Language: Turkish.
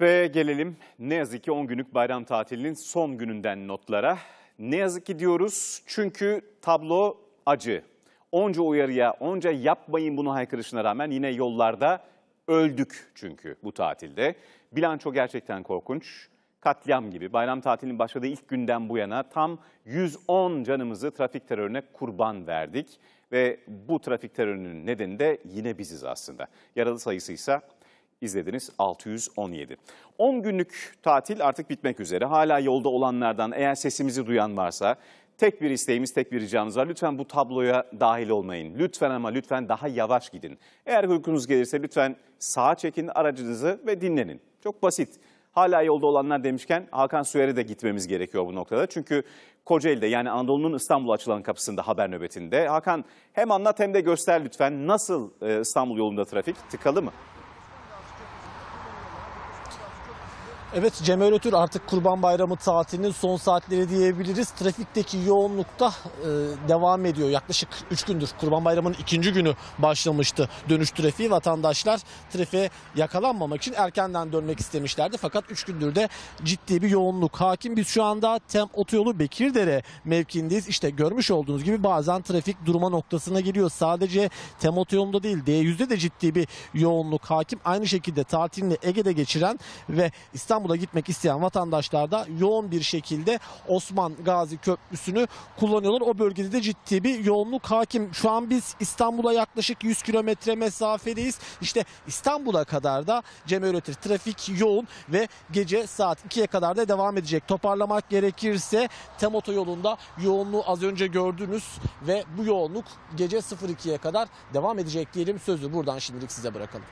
Ve gelelim ne yazık ki 10 günlük bayram tatilinin son gününden notlara. Ne yazık ki diyoruz çünkü tablo acı. Onca uyarıya, onca yapmayın bunu haykırışına rağmen yine yollarda öldük çünkü bu tatilde. Bilanço gerçekten korkunç. Katliam gibi bayram tatilinin başladığı ilk günden bu yana tam 110 canımızı trafik terörüne kurban verdik. Ve bu trafik terörünün nedeni de yine biziz aslında. Yaralı sayısı ise izlediniz 617. 10 günlük tatil artık bitmek üzere. Hala yolda olanlardan eğer sesimizi duyan varsa Tek bir isteğimiz, tek bir ricamız var. Lütfen bu tabloya dahil olmayın. Lütfen ama lütfen daha yavaş gidin. Eğer uykunuz gelirse lütfen sağa çekin aracınızı ve dinlenin. Çok basit. Hala yolda olanlar demişken Hakan Süer'e de gitmemiz gerekiyor bu noktada. Çünkü Kocaeli'de yani Anadolu'nun İstanbul'a açılan kapısında haber nöbetinde. Hakan hem anlat hem de göster lütfen nasıl e, İstanbul yolunda trafik tıkalı mı? Evet Cemal Ötür artık Kurban Bayramı tatilinin son saatleri diyebiliriz. Trafikteki yoğunlukta e, devam ediyor. Yaklaşık 3 gündür Kurban Bayramı'nın ikinci günü başlamıştı dönüş trafiği. Vatandaşlar trafiğe yakalanmamak için erkenden dönmek istemişlerdi. Fakat 3 gündür de ciddi bir yoğunluk hakim. Biz şu anda Tem Otoyolu Bekirdere mevkiindeyiz. İşte görmüş olduğunuz gibi bazen trafik durma noktasına geliyor. Sadece Tem Otoyolu'nda değil D100'de de ciddi bir yoğunluk hakim. Aynı şekilde tatilini Ege'de geçiren ve İstanbul İstanbul'a gitmek isteyen vatandaşlar da yoğun bir şekilde Osman Gazi Köprüsü'nü kullanıyorlar. O bölgede de ciddi bir yoğunluk hakim. Şu an biz İstanbul'a yaklaşık 100 kilometre mesafedeyiz. İşte İstanbul'a kadar da Cem Öğretir trafik yoğun ve gece saat 2'ye kadar da devam edecek. Toparlamak gerekirse Tem otoyolunda yoğunluğu az önce gördünüz ve bu yoğunluk gece 02'ye kadar devam edecek diyelim. Sözü buradan şimdilik size bırakalım.